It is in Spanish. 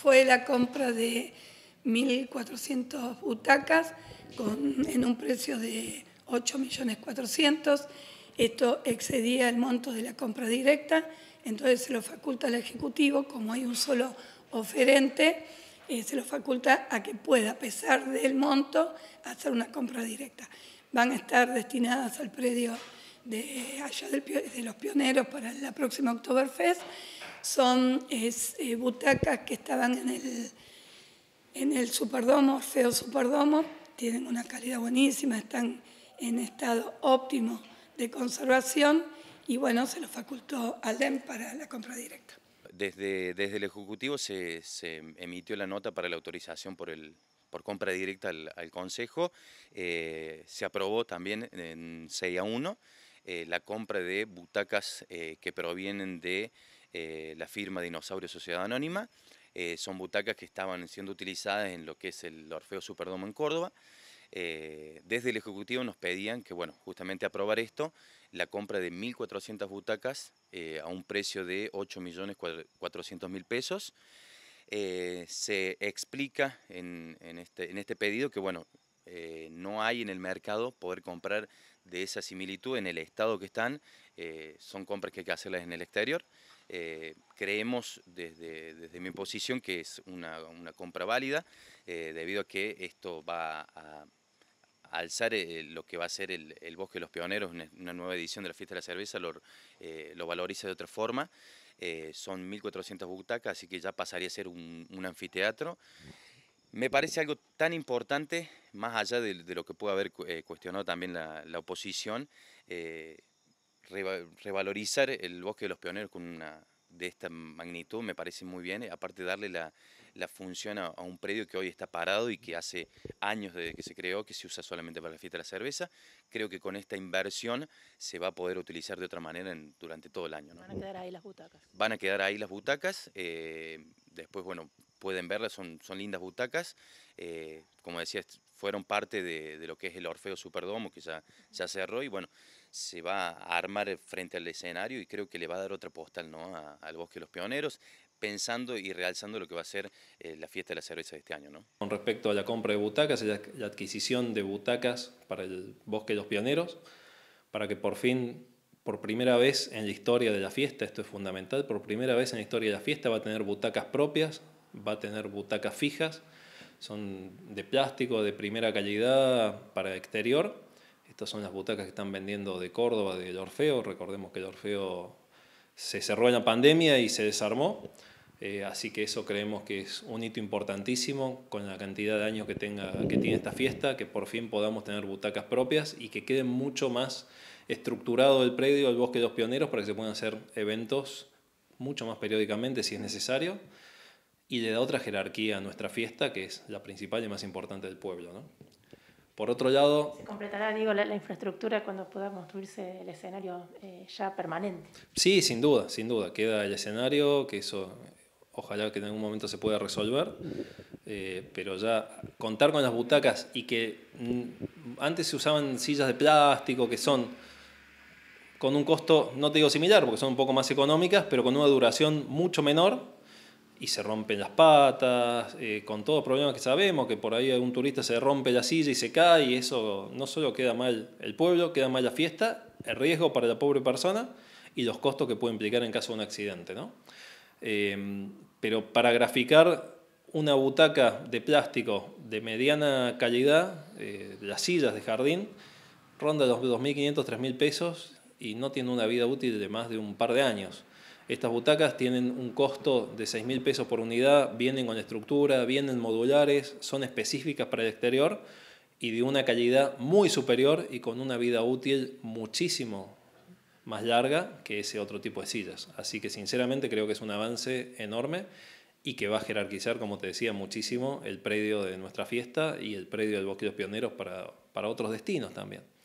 fue la compra de 1.400 butacas en un precio de 8.400.000. Esto excedía el monto de la compra directa, entonces se lo faculta al Ejecutivo, como hay un solo oferente, eh, se lo faculta a que pueda, a pesar del monto, hacer una compra directa. Van a estar destinadas al predio de allá de los pioneros para la próxima Oktoberfest son eh, butacas que estaban en el, en el Superdomo, feo Superdomo, tienen una calidad buenísima, están en estado óptimo de conservación y bueno, se lo facultó al DEM para la compra directa. Desde, desde el Ejecutivo se, emitió la nota para la autorización por el, por compra directa al, Consejo. Eh, se aprobó también en 6 a 1 eh, la compra de butacas que provienen de eh, la firma Dinosaurio Sociedad Anónima. Eh, son butacas que estaban siendo utilizadas en lo que es el Orfeo Superdomo en Córdoba. Eh, desde el Ejecutivo nos pedían que, bueno, justamente aprobar esto, la compra de 1.400 butacas a un precio de 8.400.000 pesos. se explica este, en este pedido que, bueno, eh, no hay en el mercado poder comprar de esa similitud en el estado que están. Eh, son compras que hay que hacerlas en el exterior. Eh, creemos desde, desde, mi posición que es una, compra válida, debido a que esto va a, alzar lo que va a ser el, Bosque de los Pioneros, una nueva edición de la Fiesta de la Cerveza, lo, valoriza de otra forma. son 1.400 butacas, así que ya pasaría a ser un, un anfiteatro. Me parece algo tan importante, más allá de, lo que puede haber eh, cuestionado también la, oposición, eh, revalorizar el bosque de los pioneros con una de esta magnitud me parece muy bien, eh, aparte darle la, función a, un predio que hoy está parado y que hace años desde que se creó, que se usa solamente para la fiesta de la cerveza, creo que con esta inversión se va a poder utilizar de otra manera durante todo el año. Van a quedar ahí las butacas. Van a quedar ahí las butacas, después, bueno, pueden verlas, son, son lindas butacas. Eh, como decía, fueron parte de, lo que es el Orfeo Superdomo, que ya, cerró y bueno, se va a armar eh, frente al escenario y creo que le va a dar otra postal ¿no? al Bosque de los Pioneros pensando y realzando lo que va a ser eh, la fiesta de la cerveza de este año. Con respecto a la compra de butacas la adquisición de butacas para el Bosque de los Pioneros, para que por fin, por primera vez en la historia de la fiesta, esto es fundamental, por primera vez en la historia de la fiesta va a tener butacas propias va a tener butacas fijas, son de plástico de primera calidad para exterior. Estas son las butacas que están vendiendo de Córdoba, del Orfeo. Recordemos que el Orfeo se cerró en la pandemia y se desarmó. Eh, así que eso creemos que es un hito importantísimo con la cantidad de años que, que tiene esta fiesta, que por fin podamos tener butacas propias y que quede mucho más estructurado el predio, el bosque de los pioneros, para que se puedan hacer eventos mucho más periódicamente si es necesario y le da otra jerarquía a nuestra fiesta, que es la principal y más importante del pueblo. ¿no? Por otro lado... Se completará, digo, la, infraestructura cuando pueda construirse el escenario eh, ya permanente. Sí, sin duda, sin duda. Queda el escenario, que eso ojalá que en algún momento se pueda resolver, eh, pero ya contar con las butacas y que mm, antes se usaban sillas de plástico, que son con un costo, no te digo similar, porque son un poco más económicas, pero con una duración mucho menor y se rompen las patas, eh, con todos problemas que sabemos, que por ahí algún turista se rompe la silla y se cae, y eso no solo queda mal el pueblo, queda mal la fiesta, el riesgo para la pobre persona y los costos que puede implicar en caso de un accidente. ¿no? Em, pero para graficar una butaca de plástico de mediana calidad, eh, las sillas de jardín, ronda los 2.500, 3.000 pesos y no tiene una vida útil de más de un par de años. Estas butacas tienen un costo de 6.000 pesos por unidad, vienen con estructura, vienen modulares, son específicas para el exterior y de una calidad muy superior y con una vida útil muchísimo más larga que ese otro tipo de sillas. Así que sinceramente creo que es un avance enorme y que va a jerarquizar, como te decía, muchísimo el predio de nuestra fiesta y el predio del Bosque de los Pioneros para otros destinos también.